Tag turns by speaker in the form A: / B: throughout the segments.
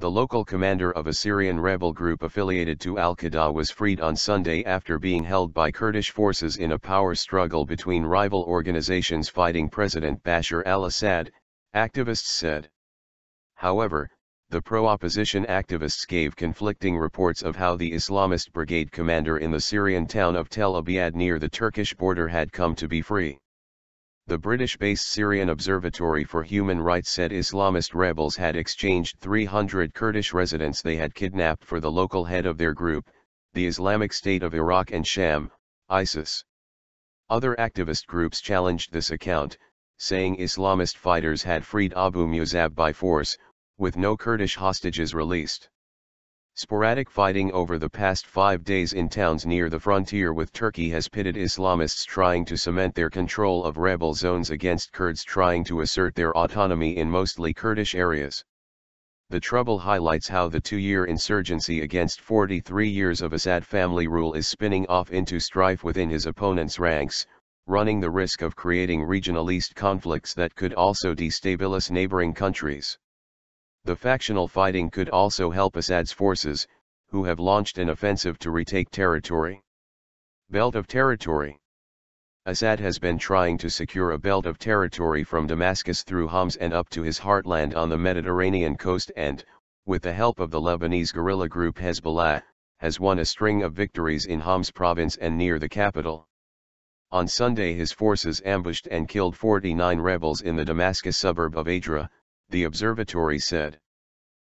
A: the local commander of a Syrian rebel group affiliated to al-Qaeda was freed on Sunday after being held by Kurdish forces in a power struggle between rival organizations fighting President Bashar al-Assad, activists said. However, the pro-opposition activists gave conflicting reports of how the Islamist brigade commander in the Syrian town of Tel Abyad near the Turkish border had come to be free. The British-based Syrian Observatory for Human Rights said Islamist rebels had exchanged 300 Kurdish residents they had kidnapped for the local head of their group, the Islamic State of Iraq and Sham, ISIS. Other activist groups challenged this account, saying Islamist fighters had freed Abu Musab by force, with no Kurdish hostages released. Sporadic fighting over the past five days in towns near the frontier with Turkey has pitted Islamists trying to cement their control of rebel zones against Kurds trying to assert their autonomy in mostly Kurdish areas. The trouble highlights how the two-year insurgency against 43 years of Assad family rule is spinning off into strife within his opponent's ranks, running the risk of creating regional East conflicts that could also destabilize neighboring countries. The factional fighting could also help Assad's forces, who have launched an offensive to retake territory. Belt of Territory Assad has been trying to secure a belt of territory from Damascus through Homs and up to his heartland on the Mediterranean coast and, with the help of the Lebanese guerrilla group Hezbollah, has won a string of victories in Homs province and near the capital. On Sunday his forces ambushed and killed 49 rebels in the Damascus suburb of Adra, the observatory said.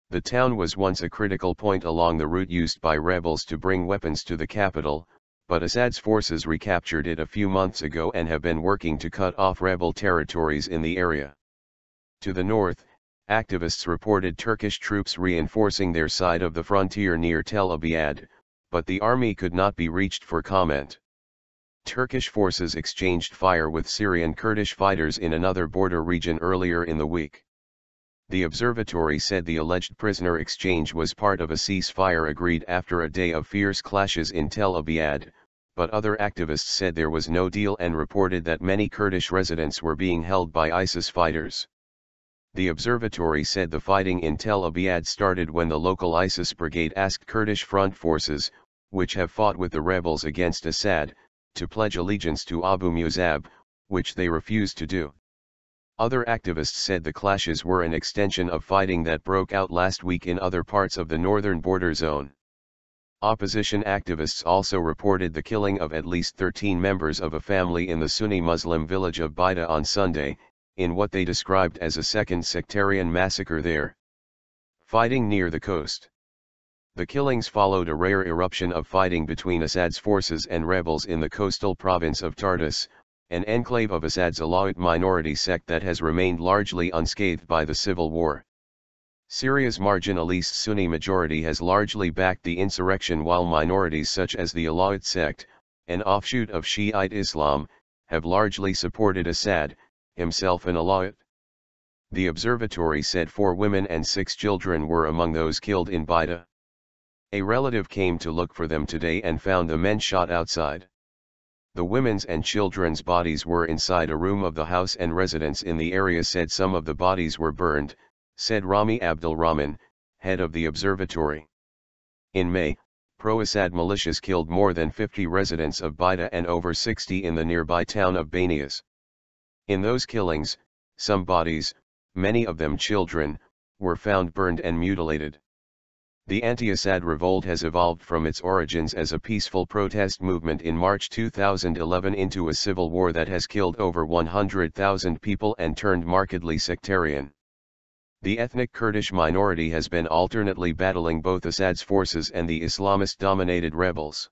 A: The town was once a critical point along the route used by rebels to bring weapons to the capital, but Assad's forces recaptured it a few months ago and have been working to cut off rebel territories in the area. To the north, activists reported Turkish troops reinforcing their side of the frontier near Tel Abyad, but the army could not be reached for comment. Turkish forces exchanged fire with Syrian Kurdish fighters in another border region earlier in the week the observatory said the alleged prisoner exchange was part of a ceasefire agreed after a day of fierce clashes in Tel Abyad, but other activists said there was no deal and reported that many Kurdish residents were being held by ISIS fighters. The observatory said the fighting in Tel Abyad started when the local ISIS brigade asked Kurdish front forces, which have fought with the rebels against Assad, to pledge allegiance to Abu Musab, which they refused to do. Other activists said the clashes were an extension of fighting that broke out last week in other parts of the northern border zone. Opposition activists also reported the killing of at least 13 members of a family in the Sunni Muslim village of Bida on Sunday, in what they described as a second sectarian massacre there. Fighting near the coast. The killings followed a rare eruption of fighting between Assad's forces and rebels in the coastal province of Tartus, an enclave of Assad's Alawite minority sect that has remained largely unscathed by the civil war. Syria's marginalist Sunni majority has largely backed the insurrection while minorities such as the Alawite sect, an offshoot of Shiite Islam, have largely supported Assad, himself an Alawite. The observatory said four women and six children were among those killed in Baida. A relative came to look for them today and found the men shot outside. The women's and children's bodies were inside a room of the house and residents in the area said some of the bodies were burned, said Rami Rahman, head of the observatory. In May, pro-Assad militias killed more than 50 residents of Baida and over 60 in the nearby town of Banias. In those killings, some bodies, many of them children, were found burned and mutilated. The anti-Assad revolt has evolved from its origins as a peaceful protest movement in March 2011 into a civil war that has killed over 100,000 people and turned markedly sectarian. The ethnic Kurdish minority has been alternately battling both Assad's forces and the Islamist-dominated rebels.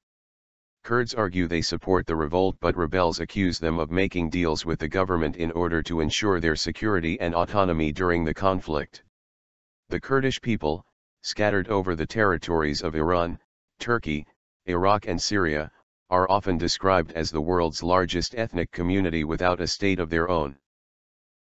A: Kurds argue they support the revolt but rebels accuse them of making deals with the government in order to ensure their security and autonomy during the conflict. The Kurdish people, scattered over the territories of Iran, Turkey, Iraq and Syria, are often described as the world's largest ethnic community without a state of their own.